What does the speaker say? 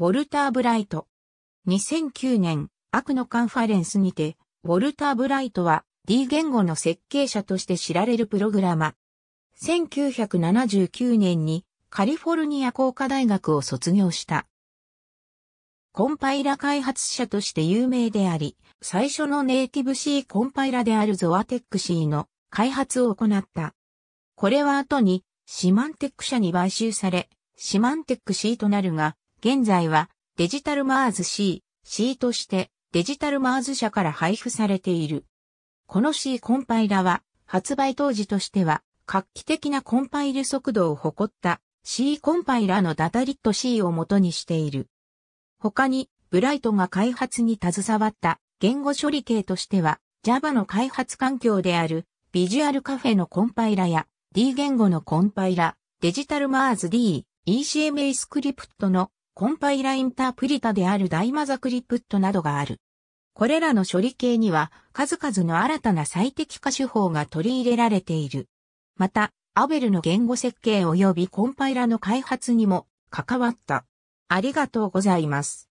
ウォルター・ブライト。2009年、悪のカンファレンスにて、ウォルター・ブライトは D 言語の設計者として知られるプログラマ。1979年にカリフォルニア工科大学を卒業した。コンパイラ開発者として有名であり、最初のネイティブ C コンパイラであるゾアテック C の開発を行った。これは後にシマンテック社に買収され、シマンテック C となるが、現在はデジタルマーズ C、C としてデジタルマーズ社から配布されている。この C コンパイラは発売当時としては画期的なコンパイル速度を誇った C コンパイラのダタリット C を元にしている。他にブライトが開発に携わった言語処理系としては Java の開発環境であるビジュアルカフェのコンパイラや D 言語のコンパイラ、デジタルマーズ D、ECMA スクリプトのコンパイラインタープリタであるダイマザクリプットなどがある。これらの処理系には数々の新たな最適化手法が取り入れられている。また、アベルの言語設計及びコンパイラの開発にも関わった。ありがとうございます。